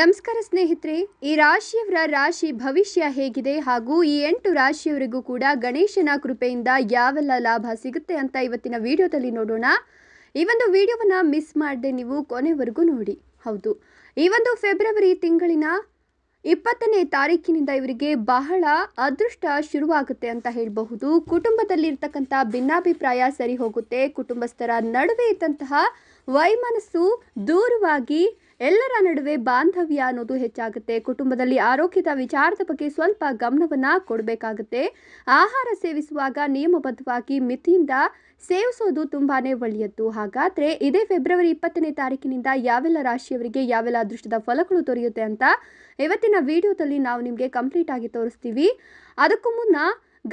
ನಮಸ್ಕಾರ ಸ್ನೇಹಿತರೆ ಈ ರಾಶಿಯವರ ರಾಶಿ ಭವಿಷ್ಯ ಹೇಗಿದೆ ಹಾಗೂ ಈ ಎಂಟು ರಾಶಿಯವರಿಗೂ ಕೂಡ ಗಣೇಶನ ಕೃಪೆಯಿಂದ ಯಾವೆಲ್ಲ ಲಾಭ ಸಿಗುತ್ತೆ ಅಂತ ಇವತ್ತಿನ ವಿಡಿಯೋದಲ್ಲಿ ನೋಡೋಣ ಈ ಒಂದು ವಿಡಿಯೋವನ್ನು ಮಿಸ್ ಮಾಡದೆ ನೀವು ಕೊನೆವರೆಗೂ ನೋಡಿ ಹೌದು ಈ ಒಂದು ಫೆಬ್ರವರಿ ತಿಂಗಳಿನ ಇಪ್ಪತ್ತನೇ ತಾರೀಕಿನಿಂದ ಇವರಿಗೆ ಬಹಳ ಅದೃಷ್ಟ ಶುರುವಾಗುತ್ತೆ ಅಂತ ಹೇಳಬಹುದು ಕುಟುಂಬದಲ್ಲಿರ್ತಕ್ಕಂಥ ಭಿನ್ನಾಭಿಪ್ರಾಯ ಸರಿ ಹೋಗುತ್ತೆ ಕುಟುಂಬಸ್ಥರ ನಡುವೆ ಇದ್ದಂತಹ ವೈಮನಸ್ಸು ದೂರವಾಗಿ ಎಲ್ಲರ ನಡುವೆ ಬಾಂಧವ್ಯ ಅನ್ನೋದು ಹೆಚ್ಚಾಗುತ್ತೆ ಕುಟುಂಬದಲ್ಲಿ ಆರೋಗ್ಯದ ವಿಚಾರದ ಬಗ್ಗೆ ಸ್ವಲ್ಪ ಗಮನವನ್ನು ಕೊಡಬೇಕಾಗುತ್ತೆ ಆಹಾರ ಸೇವಿಸುವಾಗ ನಿಯಮಬದ್ಧವಾಗಿ ಮಿತಿಯಿಂದ ಸೇವಿಸೋದು ತುಂಬಾನೇ ಒಳ್ಳೆಯದ್ದು ಹಾಗಾದ್ರೆ ಇದೇ ಫೆಬ್ರವರಿ ಇಪ್ಪತ್ತನೇ ತಾರೀಕಿನಿಂದ ಯಾವೆಲ್ಲ ರಾಶಿಯವರಿಗೆ ಯಾವೆಲ್ಲ ಅದೃಷ್ಟದ ಫಲಗಳು ದೊರೆಯುತ್ತೆ ಅಂತ ಇವತ್ತಿನ ವಿಡಿಯೋದಲ್ಲಿ ನಾವು ನಿಮಗೆ ಕಂಪ್ಲೀಟ್ ಆಗಿ ತೋರಿಸ್ತೀವಿ ಅದಕ್ಕೂ ಮುನ್ನ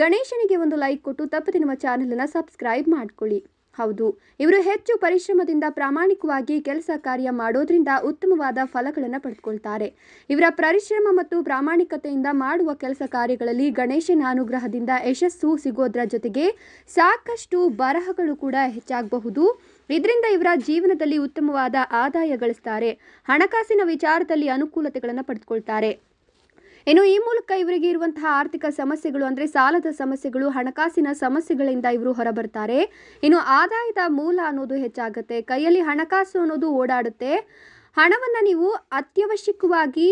ಗಣೇಶನಿಗೆ ಒಂದು ಲೈಕ್ ಕೊಟ್ಟು ತಪ್ಪದೆ ನಮ್ಮ ಚಾನಲನ್ನು ಸಬ್ಸ್ಕ್ರೈಬ್ ಮಾಡ್ಕೊಳ್ಳಿ ಹೌದು ಇವರು ಹೆಚ್ಚು ಪರಿಶ್ರಮದಿಂದ ಪ್ರಾಮಾಣಿಕವಾಗಿ ಕೆಲಸ ಕಾರ್ಯ ಮಾಡೋದ್ರಿಂದ ಉತ್ತಮವಾದ ಫಲಗಳನ್ನು ಪಡೆದುಕೊಳ್ತಾರೆ ಇವರ ಪರಿಶ್ರಮ ಮತ್ತು ಪ್ರಾಮಾಣಿಕತೆಯಿಂದ ಮಾಡುವ ಕೆಲಸ ಕಾರ್ಯಗಳಲ್ಲಿ ಗಣೇಶನ ಅನುಗ್ರಹದಿಂದ ಯಶಸ್ಸು ಸಿಗೋದ್ರ ಜೊತೆಗೆ ಸಾಕಷ್ಟು ಬರಹಗಳು ಕೂಡ ಹೆಚ್ಚಾಗಬಹುದು ಇದರಿಂದ ಇವರ ಜೀವನದಲ್ಲಿ ಉತ್ತಮವಾದ ಆದಾಯ ಗಳಿಸ್ತಾರೆ ಹಣಕಾಸಿನ ವಿಚಾರದಲ್ಲಿ ಅನುಕೂಲತೆಗಳನ್ನು ಪಡೆದುಕೊಳ್ತಾರೆ ಇನ್ನು ಈ ಮೂಲಕ ಇವರಿಗೆ ಇರುವಂತಹ ಆರ್ಥಿಕ ಸಮಸ್ಯೆಗಳು ಅಂದರೆ ಸಾಲದ ಸಮಸ್ಯೆಗಳು ಹಣಕಾಸಿನ ಸಮಸ್ಯೆಗಳಿಂದ ಇವರು ಹೊರಬರ್ತಾರೆ ಇನ್ನು ಆದಾಯದ ಮೂಲ ಅನ್ನೋದು ಹೆಚ್ಚಾಗುತ್ತೆ ಕೈಯಲ್ಲಿ ಹಣಕಾಸು ಅನ್ನೋದು ಓಡಾಡುತ್ತೆ ಹಣವನ್ನು ನೀವು ಅತ್ಯವಶ್ಯಕವಾಗಿ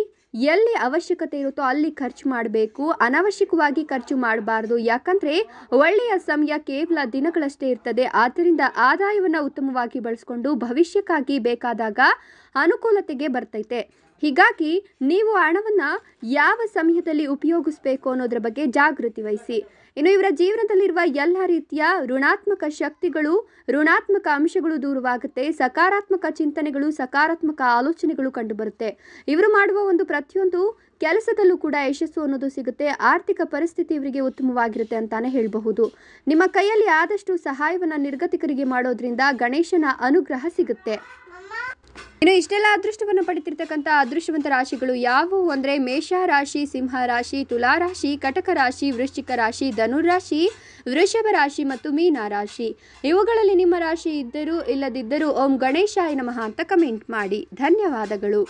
ಎಲ್ಲಿ ಅವಶ್ಯಕತೆ ಇರುತ್ತೋ ಅಲ್ಲಿ ಖರ್ಚು ಮಾಡಬೇಕು ಅನವಶ್ಯಕವಾಗಿ ಖರ್ಚು ಮಾಡಬಾರ್ದು ಯಾಕಂದ್ರೆ ಒಳ್ಳೆಯ ಸಮಯ ಕೇವಲ ದಿನಗಳಷ್ಟೇ ಇರ್ತದೆ ಆದ್ದರಿಂದ ಆದಾಯವನ್ನು ಉತ್ತಮವಾಗಿ ಬಳಸ್ಕೊಂಡು ಭವಿಷ್ಯಕ್ಕಾಗಿ ಬೇಕಾದಾಗ ಅನುಕೂಲತೆಗೆ ಬರ್ತೈತೆ ಹೀಗಾಗಿ ನೀವು ಹಣವನ್ನು ಯಾವ ಸಮಯದಲ್ಲಿ ಉಪಯೋಗಿಸ್ಬೇಕು ಅನ್ನೋದ್ರ ಬಗ್ಗೆ ಜಾಗೃತಿ ವಹಿಸಿ ಇನ್ನು ಇವರ ಜೀವನದಲ್ಲಿರುವ ಎಲ್ಲ ರೀತಿಯ ಋಣಾತ್ಮಕ ಶಕ್ತಿಗಳು ಋಣಾತ್ಮಕ ಅಂಶಗಳು ದೂರವಾಗುತ್ತೆ ಸಕಾರಾತ್ಮಕ ಚಿಂತನೆಗಳು ಸಕಾರಾತ್ಮಕ ಆಲೋಚನೆಗಳು ಕಂಡುಬರುತ್ತೆ ಇವರು ಮಾಡುವ ಒಂದು ಪ್ರ ಪ್ರತಿಯೊಂದು ಕೆಲಸದಲ್ಲೂ ಕೂಡ ಯಶಸ್ಸು ಅನ್ನೋದು ಸಿಗುತ್ತೆ ಆರ್ಥಿಕ ಪರಿಸ್ಥಿತಿ ಇವರಿಗೆ ಉತ್ತಮವಾಗಿರುತ್ತೆ ಅಂತಾನೆ ಹೇಳಬಹುದು ನಿಮ್ಮ ಕೈಯಲ್ಲಿ ಆದಷ್ಟು ಸಹಾಯವನ್ನು ನಿರ್ಗತಿಕರಿಗೆ ಮಾಡೋದ್ರಿಂದ ಗಣೇಶನ ಅನುಗ್ರಹ ಸಿಗುತ್ತೆ ಇನ್ನು ಇಷ್ಟೆಲ್ಲ ಅದೃಷ್ಟವನ್ನು ಪಡೆತಿರ್ತಕ್ಕಂಥ ಅದೃಷ್ಟವಂತ ರಾಶಿಗಳು ಯಾವುವು ಅಂದರೆ ಮೇಷ ರಾಶಿ ಸಿಂಹ ರಾಶಿ ತುಲಾ ರಾಶಿ ಕಟಕ ರಾಶಿ ವೃಶ್ಚಿಕ ರಾಶಿ ಧನುರಾಶಿ ವೃಷಭ ರಾಶಿ ಮತ್ತು ಮೀನ ರಾಶಿ ಇವುಗಳಲ್ಲಿ ನಿಮ್ಮ ರಾಶಿ ಇದ್ದರೂ ಇಲ್ಲದಿದ್ದರೂ ಓಂ ಗಣೇಶಾಯ ನಮಃ ಅಂತ ಕಮೆಂಟ್ ಮಾಡಿ ಧನ್ಯವಾದಗಳು